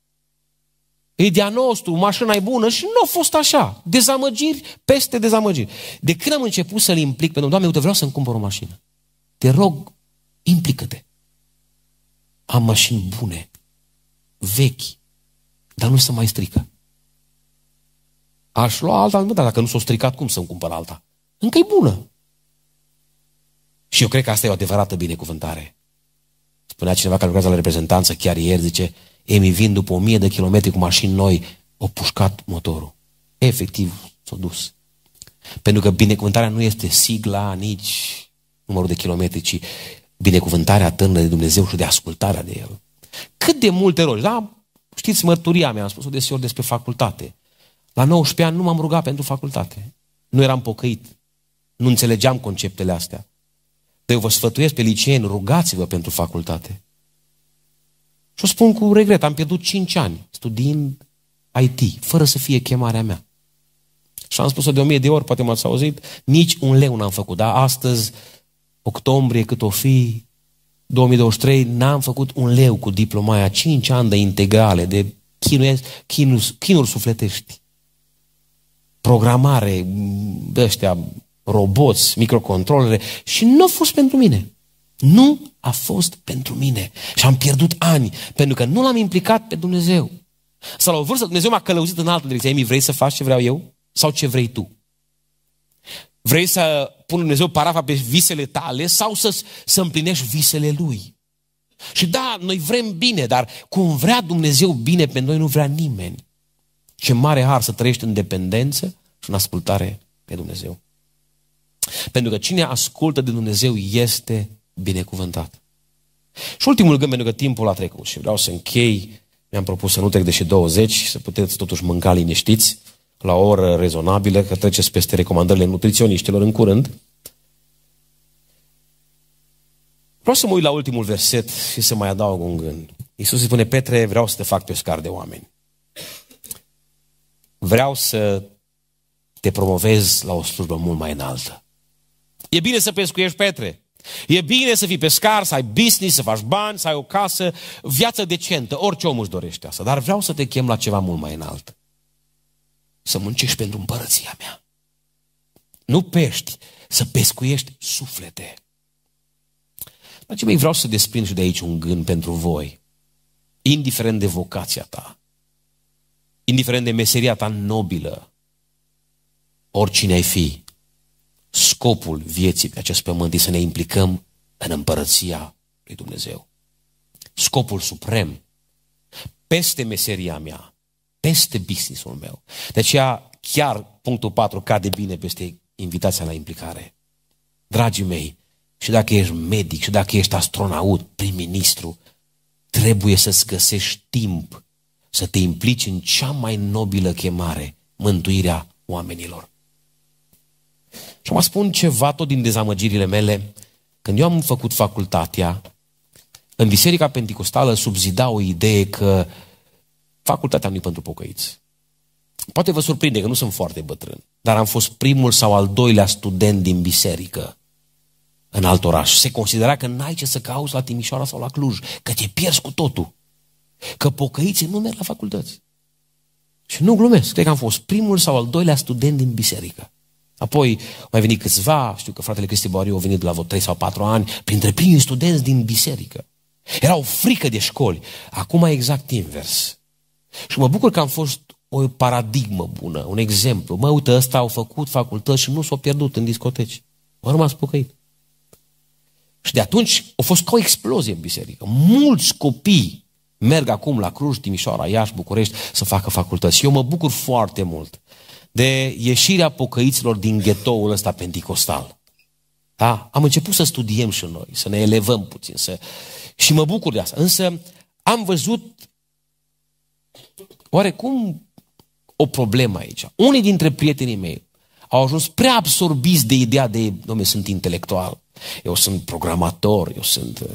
E de-a nostru, mașina e bună și nu a fost așa. Dezamăgiri peste dezamăgiri. De când am început să-l implic pe Domnul, Doamne, uite, vreau să-mi cumpăr o mașină. Te rog, implică-te. Am mașini bune, vechi, dar nu se mai strică. Aș lua alta, nu, dar dacă nu s-o stricat, cum să-mi cumpăr alta? Încă e bună. Și eu cred că asta e o adevărată binecuvântare. Spunea cineva care lucrează la reprezentanță chiar ieri, zice, Emi vin după o mie de kilometri cu mașini noi, o pușcat motorul. Efectiv, s-a dus. Pentru că binecuvântarea nu este sigla, nici numărul de kilometri, ci binecuvântarea tânără de Dumnezeu și de ascultarea de El. Cât de multe rogi, da? Știți, mărturia mea, am spus-o deseori despre facultate. La 19 ani nu m-am rugat pentru facultate. Nu eram pocăit. Nu înțelegeam conceptele astea. Eu vă sfătuiesc pe liceeni, rugați-vă pentru facultate. Și o spun cu regret, am pierdut 5 ani studiind IT, fără să fie chemarea mea. Și am spus-o de o mie de ori, poate m-ați auzit, nici un leu n-am făcut. Dar astăzi, octombrie, cât o fi, 2023, n-am făcut un leu cu diploma aia, 5 ani de integrale, de chinuiesc, chinus, chinuri sufletești. Programare, ăștia, roboți, microcontrolere și nu a fost pentru mine. Nu a fost pentru mine. Și am pierdut ani, pentru că nu l-am implicat pe Dumnezeu. Sau la o vârstă, Dumnezeu m-a călăuzit în altă direcție. Emi, vrei să faci ce vreau eu? Sau ce vrei tu? Vrei să pun Dumnezeu parafa pe visele tale sau să, să împlinești visele Lui? Și da, noi vrem bine, dar cum vrea Dumnezeu bine pe noi, nu vrea nimeni. Ce mare har să trăiești în dependență și în ascultare pe Dumnezeu. Pentru că cine ascultă de Dumnezeu este binecuvântat. Și ultimul gând, pentru că timpul a trecut și vreau să închei, mi-am propus să nu trec deși și 20, să puteți totuși mânca liniștiți, la o oră rezonabilă, că treceți peste recomandările nutriționiștilor în curând. Vreau să mă uit la ultimul verset și să mai adaug un gând. Iisus spune, Petre, vreau să te fac pe scar de oameni. Vreau să te promovez la o slujbă mult mai înaltă. E bine să pescuiești petre. E bine să fii pescar, să ai business, să faci bani, să ai o casă, viață decentă. Orice om își dorește asta. Dar vreau să te chem la ceva mult mai înalt. Să muncești pentru împărăția mea. Nu pești, să pescuiești suflete. Dar ce mai vreau să desprind și de aici un gând pentru voi. Indiferent de vocația ta, indiferent de meseria ta nobilă, oricine ai fi, scopul vieții pe acest pământ este să ne implicăm în împărăția lui Dumnezeu. Scopul suprem, peste meseria mea, peste businessul meu. De aceea, chiar punctul 4 cade bine peste invitația la implicare. Dragii mei, și dacă ești medic, și dacă ești astronaut, prim-ministru, trebuie să-ți găsești timp să te implici în cea mai nobilă chemare, mântuirea oamenilor. Și mă spun ceva tot din dezamăgirile mele. Când eu am făcut facultatea, în Biserica Pentecostală subzida o idee că facultatea nu e pentru pocăiți. Poate vă surprinde că nu sunt foarte bătrân, dar am fost primul sau al doilea student din biserică în alt oraș. Se considera că n-ai ce să cauți la Timișoara sau la Cluj, că te pierzi cu totul. Că pocăiții nu merg la facultăți. Și nu glumesc, cred că am fost primul sau al doilea student din biserică. Apoi mai venit câțiva, știu că fratele Cristi Boariu a venit la vreo 3 sau 4 ani, printre primii studenți din biserică. Era o frică de școli. Acum e exact invers. Și mă bucur că am fost o paradigmă bună, un exemplu. Mă, uite, ăsta au făcut facultăți și nu s-au pierdut în discoteci. Au rămas pocăit. Și de atunci a fost ca o explozie în biserică. Mulți copii merg acum la Cluj, Timișoara, Iași, București să facă facultăți. Eu mă bucur foarte mult de ieșirea pocăiților din ghetoul ăsta pentecostal. Da? Am început să studiem și noi, să ne elevăm puțin. Să... Și mă bucur de asta. Însă am văzut oarecum o problemă aici. Unii dintre prietenii mei au ajuns prea absorbiți de ideea de, domne, sunt intelectual, eu sunt programator, eu sunt... Uh,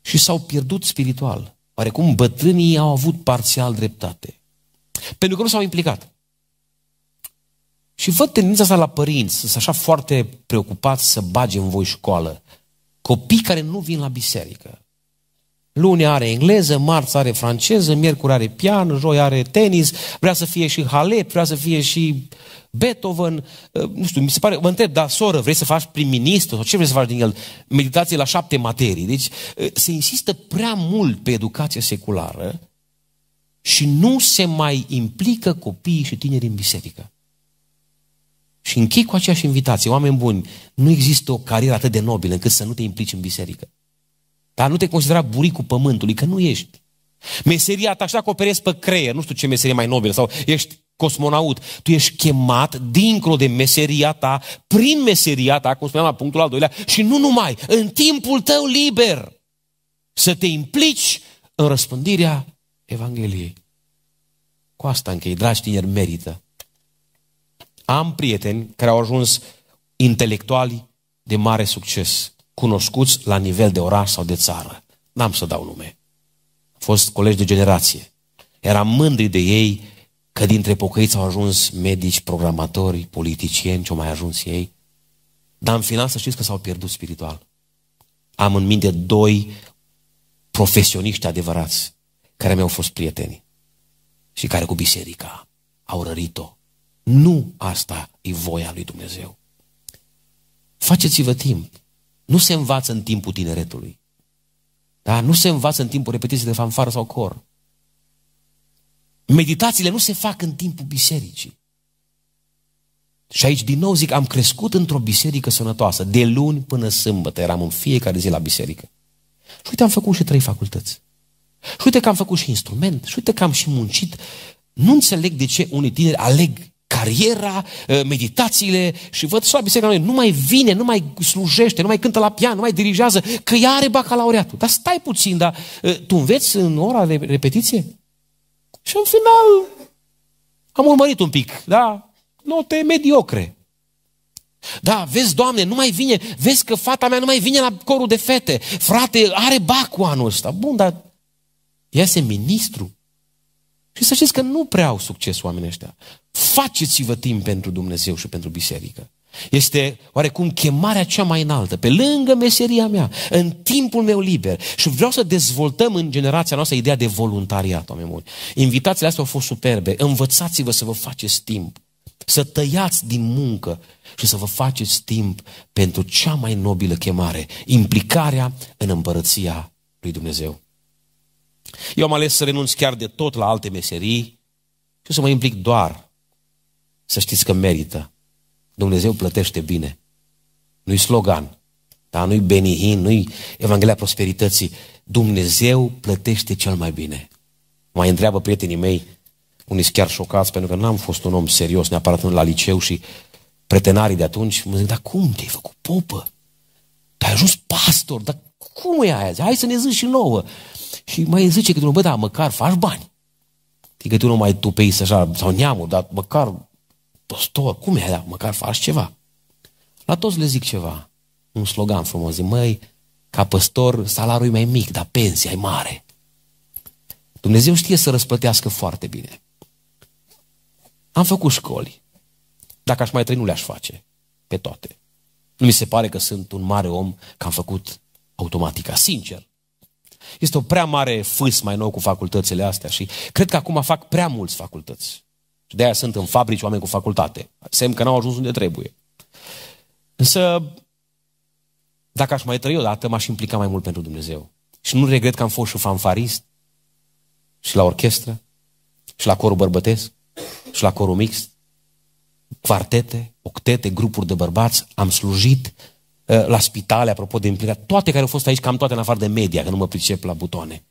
și s-au pierdut spiritual. Oarecum bătrânii au avut parțial dreptate. Pentru că nu s-au implicat. Și văd tendința asta la părinți, sunt așa foarte preocupați să bage în voi școală. Copii care nu vin la biserică. Luni are engleză, marți are franceză, miercuri are pian, joi are tenis, vrea să fie și Halep, vrea să fie și Beethoven, ă, nu știu, mi se pare, mă întreb, dar soră, vrei să faci prim-ministru sau ce vrei să faci din el? Meditație la șapte materii. Deci ă, se insistă prea mult pe educația seculară și nu se mai implică copiii și tinerii în biserică. Și închei cu aceeași invitație. Oameni buni, nu există o carieră atât de nobilă încât să nu te implici în biserică. Dar nu te considera buricul pământului, că nu ești. Meseria ta, așa că operezi pe creier, nu știu ce meserie mai nobilă, sau ești cosmonaut. Tu ești chemat dincolo de meseria ta, prin meseria ta, cum spuneam la punctul al doilea, și nu numai, în timpul tău liber, să te implici în răspândirea Evangheliei. Cu asta închei, dragi tineri, merită. Am prieteni care au ajuns intelectuali de mare succes, cunoscuți la nivel de oraș sau de țară. N-am să dau nume. Au fost colegi de generație. Eram mândri de ei că dintre pocăiți au ajuns medici, programatori, politicieni, ce-au mai ajuns ei. Dar în final să știți că s-au pierdut spiritual. Am în minte doi profesioniști adevărați care mi-au fost prieteni și care cu biserica au rărit-o nu asta e voia lui Dumnezeu. Faceți-vă timp. Nu se învață în timpul tineretului. Da? Nu se învață în timpul repetiției de fanfară sau cor. Meditațiile nu se fac în timpul bisericii. Și aici, din nou, zic, am crescut într-o biserică sănătoasă. De luni până sâmbătă eram în fiecare zi la biserică. Și uite, am făcut și trei facultăți. Și uite că am făcut și instrument. Și uite că am și muncit. Nu înțeleg de ce unii tineri aleg cariera, eh, meditațiile și văd la biserica nu mai vine, nu mai slujește, nu mai cântă la pian, nu mai dirigează, că ea are bacalaureatul. Dar stai puțin, dar eh, tu înveți în ora de repetiție? Și în final am urmărit un pic, da? Note mediocre. Da, vezi, Doamne, nu mai vine, vezi că fata mea nu mai vine la corul de fete. Frate, are bacul anul ăsta. Bun, dar iese ministru. Și să știți că nu prea au succes oamenii ăștia. Faceți-vă timp pentru Dumnezeu și pentru biserică. Este oarecum chemarea cea mai înaltă, pe lângă meseria mea, în timpul meu liber. Și vreau să dezvoltăm în generația noastră ideea de voluntariat, oameni buni. Invitațiile astea au fost superbe. Învățați-vă să vă faceți timp, să tăiați din muncă și să vă faceți timp pentru cea mai nobilă chemare, implicarea în împărăția lui Dumnezeu. Eu am ales să renunț chiar de tot la alte meserii și să mă implic doar să știți că merită. Dumnezeu plătește bine. Nu-i slogan, da? nu-i benihin, nu-i Evanghelia Prosperității. Dumnezeu plătește cel mai bine. Mai întreabă prietenii mei, unii chiar șocați, pentru că n-am fost un om serios neapărat la liceu și pretenarii de atunci mă zic, dar cum te-ai făcut popă? Te-ai ajuns pastor, dar cum e aia? Hai să ne zici și nouă. Și mai zice că tu bă, da, măcar faci bani. Adică tu nu mai tupei așa, sau neamul, dar măcar Tostoi, cum e aia? Măcar faci ceva. La toți le zic ceva. Un slogan frumos, zic, măi, ca păstor salariul e mai mic, dar pensia e mare. Dumnezeu știe să răspătească foarte bine. Am făcut școli. Dacă aș mai trăi, nu le-aș face. Pe toate. Nu mi se pare că sunt un mare om că am făcut automatica, sincer. Este o prea mare fâs mai nou cu facultățile astea și cred că acum fac prea mulți facultăți. Și de-aia sunt în fabrici oameni cu facultate. Semn că n-au ajuns unde trebuie. Însă, dacă aș mai trăi odată, m-aș implica mai mult pentru Dumnezeu. Și nu regret că am fost și fanfarist, și la orchestră, și la corul bărbătesc, și la corul mixt, quartete, octete, grupuri de bărbați, am slujit uh, la spitale, apropo de implicat, toate care au fost aici, cam toate în afară de media, că nu mă pricep la butoane.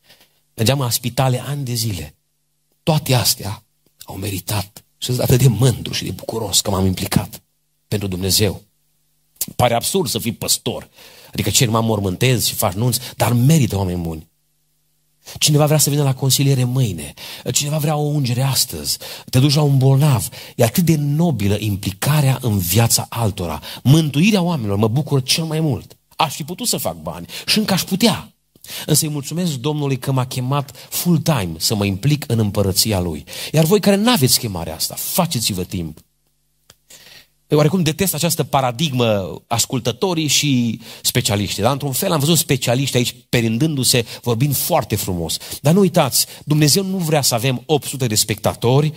Mergeam la spitale ani de zile. Toate astea au meritat. Și sunt atât de mândru și de bucuros că m-am implicat pentru Dumnezeu. Pare absurd să fii păstor. Adică ceri mă mormântezi și faci nunți, dar merită oameni buni. Cineva vrea să vină la consiliere mâine, cineva vrea o ungere astăzi, te duci la un bolnav. E atât de nobilă implicarea în viața altora. Mântuirea oamenilor mă bucur cel mai mult. Aș fi putut să fac bani și încă aș putea. Însă îi mulțumesc Domnului că m-a chemat full-time să mă implic în împărăția Lui. Iar voi care n-aveți chemarea asta, faceți-vă timp. Eu păi oarecum detest această paradigmă ascultătorii și specialiștii. Dar într-un fel am văzut specialiști aici perindându-se, vorbind foarte frumos. Dar nu uitați, Dumnezeu nu vrea să avem 800 de spectatori,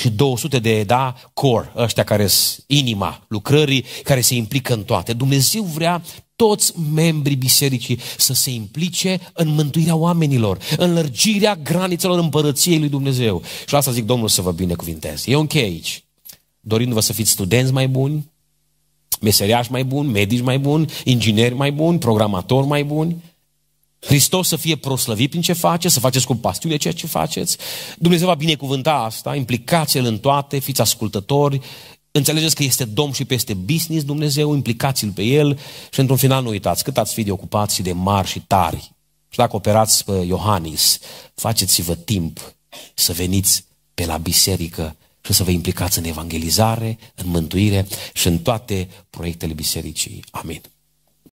și 200 de, da, core, ăștia care sunt inima lucrării, care se implică în toate. Dumnezeu vrea toți membrii bisericii să se implice în mântuirea oamenilor, în lărgirea granițelor împărăției lui Dumnezeu. Și asta zic Domnul să vă binecuvinteze. Eu închei aici, dorindu-vă să fiți studenți mai buni, meseriași mai buni, medici mai buni, ingineri mai buni, programatori mai buni, Hristos să fie proslăvit prin ce face, să faceți cu pastiune ceea ce faceți. Dumnezeu va binecuvânta asta, implicați-l în toate, fiți ascultători, înțelegeți că este Domn și peste business Dumnezeu, implicați-l pe el și într-un final nu uitați cât ați fi de ocupați și de mari și tari. Și dacă operați pe Iohannis, faceți-vă timp să veniți pe la biserică și să vă implicați în evangelizare, în mântuire și în toate proiectele bisericii. Amin.